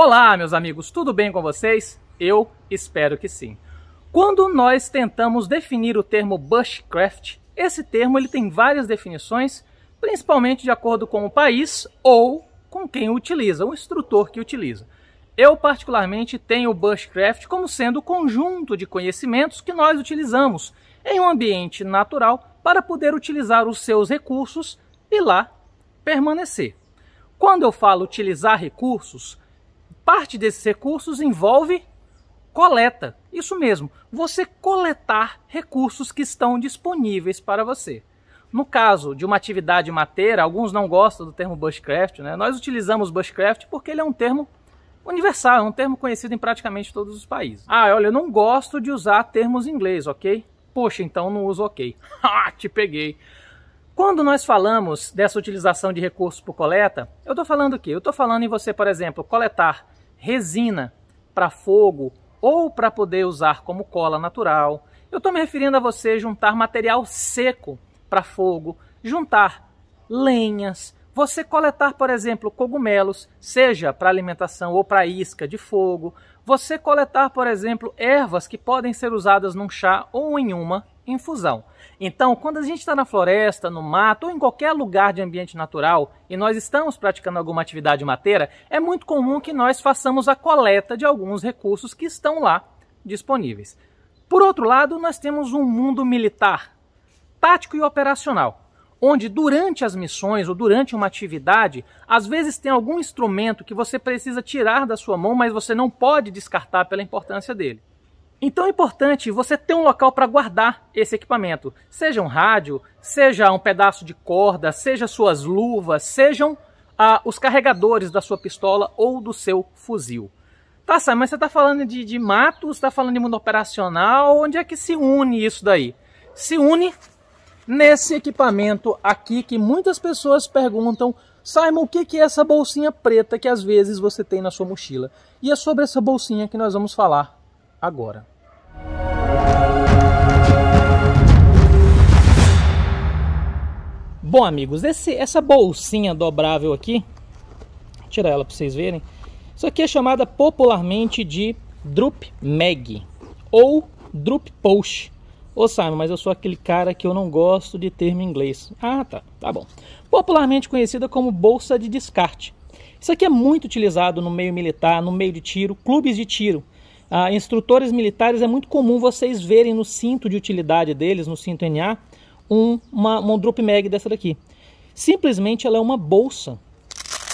Olá, meus amigos, tudo bem com vocês? Eu espero que sim. Quando nós tentamos definir o termo bushcraft, esse termo ele tem várias definições, principalmente de acordo com o país ou com quem utiliza, o instrutor que utiliza. Eu, particularmente, tenho o bushcraft como sendo o conjunto de conhecimentos que nós utilizamos em um ambiente natural para poder utilizar os seus recursos e lá permanecer. Quando eu falo utilizar recursos, parte desses recursos envolve coleta. Isso mesmo, você coletar recursos que estão disponíveis para você. No caso de uma atividade mateira, alguns não gostam do termo bushcraft, né? Nós utilizamos bushcraft porque ele é um termo universal, é um termo conhecido em praticamente todos os países. Ah, olha, eu não gosto de usar termos em inglês, ok? Poxa, então não uso ok. Ah, te peguei. Quando nós falamos dessa utilização de recursos por coleta, eu estou falando o quê? Eu estou falando em você, por exemplo, coletar resina para fogo ou para poder usar como cola natural. Eu estou me referindo a você juntar material seco para fogo, juntar lenhas, você coletar, por exemplo, cogumelos, seja para alimentação ou para isca de fogo. Você coletar, por exemplo, ervas que podem ser usadas num chá ou em uma infusão. Então, quando a gente está na floresta, no mato ou em qualquer lugar de ambiente natural e nós estamos praticando alguma atividade mateira, é muito comum que nós façamos a coleta de alguns recursos que estão lá disponíveis. Por outro lado, nós temos um mundo militar, tático e operacional onde durante as missões ou durante uma atividade, às vezes tem algum instrumento que você precisa tirar da sua mão, mas você não pode descartar pela importância dele. Então é importante você ter um local para guardar esse equipamento, seja um rádio, seja um pedaço de corda, seja suas luvas, sejam ah, os carregadores da sua pistola ou do seu fuzil. Tá, Sam, mas você está falando de, de matos, está falando de mundo operacional, onde é que se une isso daí? Se une nesse equipamento aqui que muitas pessoas perguntam Simon, o que é essa bolsinha preta que às vezes você tem na sua mochila? E é sobre essa bolsinha que nós vamos falar agora. Bom, amigos, esse, essa bolsinha dobrável aqui, vou tirar ela para vocês verem, isso aqui é chamada popularmente de Drup Mag ou Drup Pouch. Ô Sam, Simon, mas eu sou aquele cara que eu não gosto de termo inglês. Ah, tá, tá bom. Popularmente conhecida como bolsa de descarte. Isso aqui é muito utilizado no meio militar, no meio de tiro, clubes de tiro. Ah, instrutores militares é muito comum vocês verem no cinto de utilidade deles, no cinto NA, um, uma, uma drop mag dessa daqui. Simplesmente ela é uma bolsa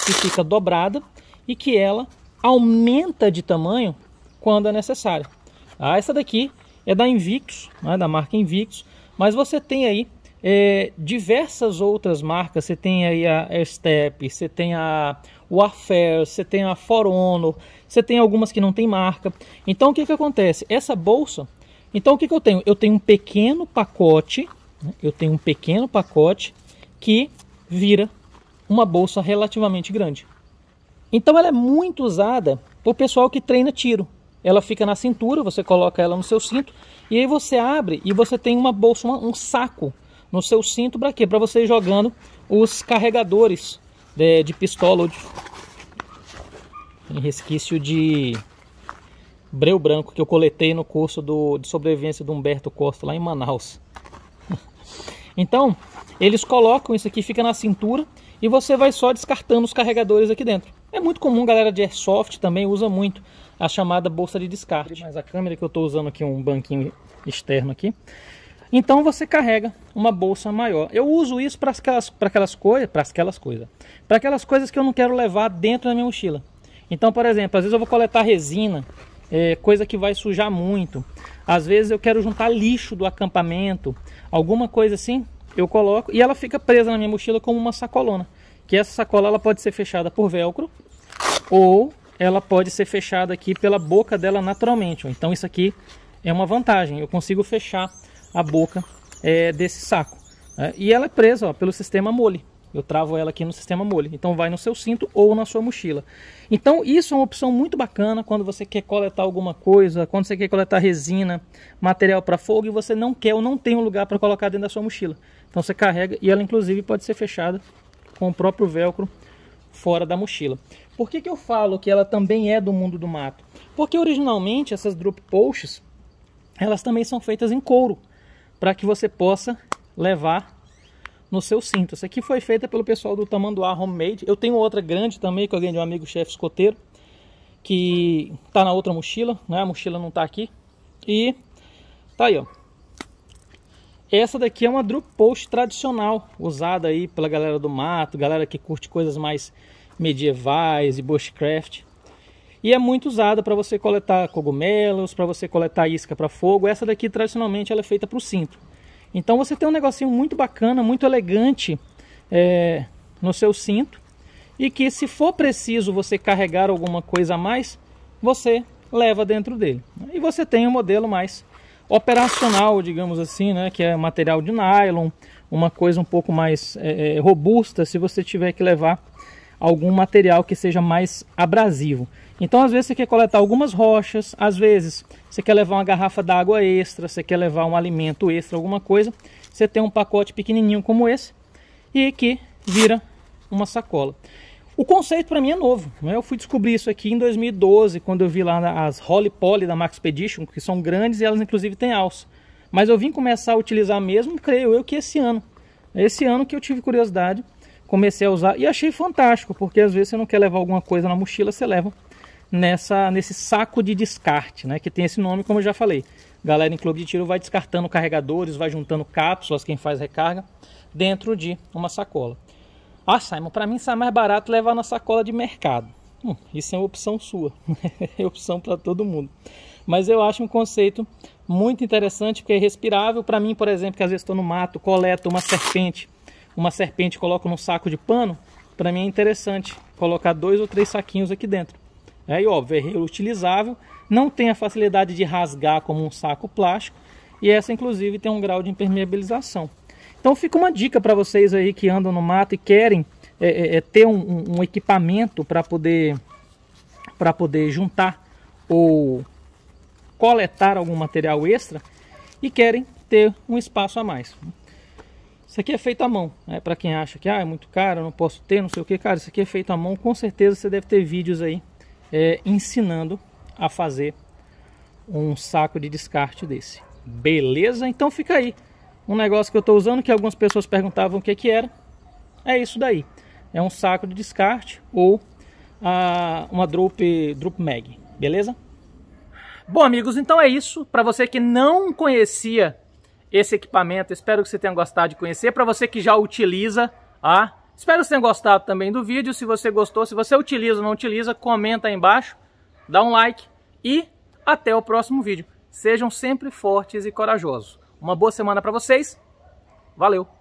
que fica dobrada e que ela aumenta de tamanho quando é necessário. Ah, essa daqui é da Invictus, né, da marca Invictus, mas você tem aí é, diversas outras marcas, você tem aí a Airstep, você tem a Warfare, você tem a For Honor, você tem algumas que não tem marca. Então o que, que acontece? Essa bolsa, então o que, que eu tenho? Eu tenho um pequeno pacote, né, eu tenho um pequeno pacote que vira uma bolsa relativamente grande. Então ela é muito usada por pessoal que treina tiro ela fica na cintura, você coloca ela no seu cinto e aí você abre e você tem uma bolsa, um saco no seu cinto para quê? Para você ir jogando os carregadores de, de pistola ou de em resquício de breu branco que eu coletei no curso do, de sobrevivência do Humberto Costa lá em Manaus. então, eles colocam isso aqui, fica na cintura e você vai só descartando os carregadores aqui dentro. É muito comum, galera de airsoft também usa muito a chamada bolsa de descarte. Mas a câmera que eu estou usando aqui um banquinho externo aqui. Então você carrega uma bolsa maior. Eu uso isso para aquelas, aquelas coisas, para aquelas coisas, para aquelas coisas que eu não quero levar dentro da minha mochila. Então, por exemplo, às vezes eu vou coletar resina, é, coisa que vai sujar muito. Às vezes eu quero juntar lixo do acampamento, alguma coisa assim, eu coloco e ela fica presa na minha mochila como uma sacolona. Que essa sacola ela pode ser fechada por velcro ou ela pode ser fechada aqui pela boca dela naturalmente. Então isso aqui é uma vantagem, eu consigo fechar a boca é, desse saco. Né? E ela é presa ó, pelo sistema mole. Eu travo ela aqui no sistema mole. Então vai no seu cinto ou na sua mochila. Então isso é uma opção muito bacana quando você quer coletar alguma coisa, quando você quer coletar resina, material para fogo e você não quer ou não tem um lugar para colocar dentro da sua mochila. Então você carrega e ela inclusive pode ser fechada com o próprio velcro fora da mochila. Por que, que eu falo que ela também é do mundo do mato? Porque originalmente essas drop posts, elas também são feitas em couro, para que você possa levar no seu cinto. Essa aqui foi feita pelo pessoal do Tamanduá Homemade. Eu tenho outra grande também que eu ganhei de um amigo chefe escoteiro, que tá na outra mochila, né? A mochila não tá aqui. E tá aí, ó. Essa daqui é uma drop post tradicional, usada aí pela galera do mato, galera que curte coisas mais medievais e bushcraft. E é muito usada para você coletar cogumelos, para você coletar isca para fogo. Essa daqui tradicionalmente ela é feita para o cinto. Então você tem um negocinho muito bacana, muito elegante é, no seu cinto. E que se for preciso você carregar alguma coisa a mais, você leva dentro dele. E você tem um modelo mais operacional, digamos assim, né? Que é material de nylon, uma coisa um pouco mais é, é, robusta se você tiver que levar algum material que seja mais abrasivo. Então, às vezes, você quer coletar algumas rochas, às vezes, você quer levar uma garrafa d'água extra, você quer levar um alimento extra, alguma coisa. Você tem um pacote pequenininho como esse e que vira uma sacola. O conceito para mim é novo. Né? Eu fui descobrir isso aqui em 2012, quando eu vi lá as Holly Poly da Max Expedition, que são grandes e elas inclusive têm alça. Mas eu vim começar a utilizar mesmo, creio eu, que esse ano. É esse ano que eu tive curiosidade, comecei a usar e achei fantástico, porque às vezes você não quer levar alguma coisa na mochila, você leva nessa, nesse saco de descarte, né? que tem esse nome, como eu já falei. Galera em clube de tiro vai descartando carregadores, vai juntando cápsulas, quem faz recarga, dentro de uma sacola. Ah, Simon, para mim sai mais barato levar na sacola de mercado. Hum, isso é uma opção sua, é opção para todo mundo. Mas eu acho um conceito muito interessante porque é respirável. Para mim, por exemplo, que às vezes estou no mato, coleto uma serpente, uma serpente coloco num saco de pano, para mim é interessante colocar dois ou três saquinhos aqui dentro. É, óbvio, é reutilizável, não tem a facilidade de rasgar como um saco plástico e essa inclusive tem um grau de impermeabilização. Então fica uma dica para vocês aí que andam no mato e querem é, é, é ter um, um equipamento para poder, para poder juntar ou coletar algum material extra e querem ter um espaço a mais. Isso aqui é feito à mão, né? para quem acha que ah, é muito caro, não posso ter, não sei o que, cara, isso aqui é feito à mão, com certeza você deve ter vídeos aí é, ensinando a fazer um saco de descarte desse. Beleza? Então fica aí um negócio que eu estou usando, que algumas pessoas perguntavam o que, que era, é isso daí. É um saco de descarte ou ah, uma drop Mag, beleza? Bom, amigos, então é isso. Para você que não conhecia esse equipamento, espero que você tenha gostado de conhecer. Para você que já utiliza, ah, espero que você tenha gostado também do vídeo. Se você gostou, se você utiliza ou não utiliza, comenta aí embaixo, dá um like e até o próximo vídeo. Sejam sempre fortes e corajosos. Uma boa semana para vocês. Valeu!